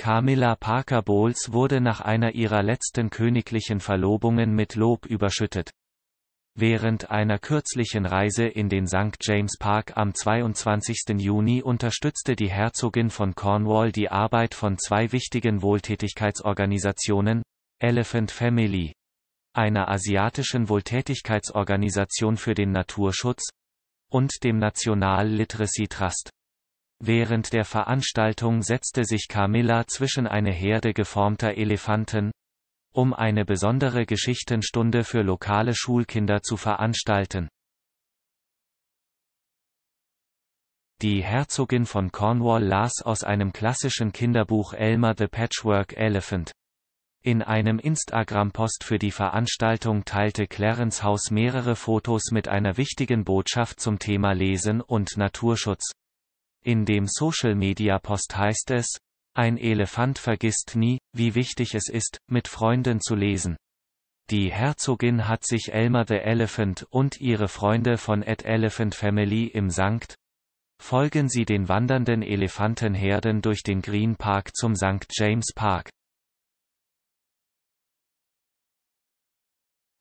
Camilla Parker Bowles wurde nach einer ihrer letzten königlichen Verlobungen mit Lob überschüttet. Während einer kürzlichen Reise in den St. James Park am 22. Juni unterstützte die Herzogin von Cornwall die Arbeit von zwei wichtigen Wohltätigkeitsorganisationen, Elephant Family, einer asiatischen Wohltätigkeitsorganisation für den Naturschutz, und dem National Literacy Trust. Während der Veranstaltung setzte sich Camilla zwischen eine Herde geformter Elefanten, um eine besondere Geschichtenstunde für lokale Schulkinder zu veranstalten. Die Herzogin von Cornwall las aus einem klassischen Kinderbuch Elmer the Patchwork Elephant. In einem Instagram-Post für die Veranstaltung teilte Clarence House mehrere Fotos mit einer wichtigen Botschaft zum Thema Lesen und Naturschutz. In dem Social-Media-Post heißt es, ein Elefant vergisst nie, wie wichtig es ist, mit Freunden zu lesen. Die Herzogin hat sich Elmer the Elephant und ihre Freunde von Ed Elephant Family im Sankt. Folgen Sie den wandernden Elefantenherden durch den Green Park zum St. James Park.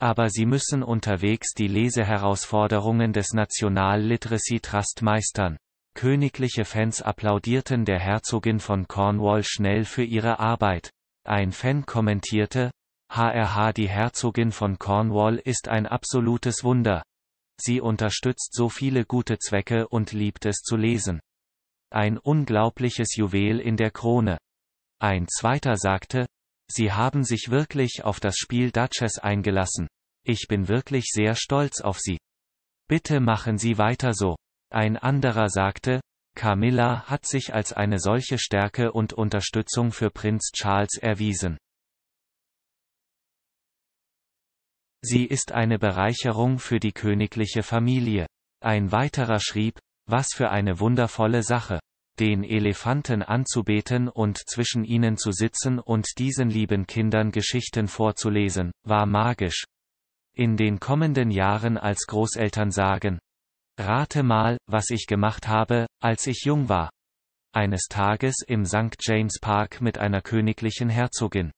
Aber Sie müssen unterwegs die Leseherausforderungen des National Literacy Trust meistern. Königliche Fans applaudierten der Herzogin von Cornwall schnell für ihre Arbeit. Ein Fan kommentierte, HRH die Herzogin von Cornwall ist ein absolutes Wunder. Sie unterstützt so viele gute Zwecke und liebt es zu lesen. Ein unglaubliches Juwel in der Krone. Ein zweiter sagte, Sie haben sich wirklich auf das Spiel Duchess eingelassen. Ich bin wirklich sehr stolz auf Sie. Bitte machen Sie weiter so. Ein anderer sagte, Camilla hat sich als eine solche Stärke und Unterstützung für Prinz Charles erwiesen. Sie ist eine Bereicherung für die königliche Familie. Ein weiterer schrieb, was für eine wundervolle Sache, den Elefanten anzubeten und zwischen ihnen zu sitzen und diesen lieben Kindern Geschichten vorzulesen, war magisch. In den kommenden Jahren als Großeltern sagen, Rate mal, was ich gemacht habe, als ich jung war. Eines Tages im St. James Park mit einer königlichen Herzogin.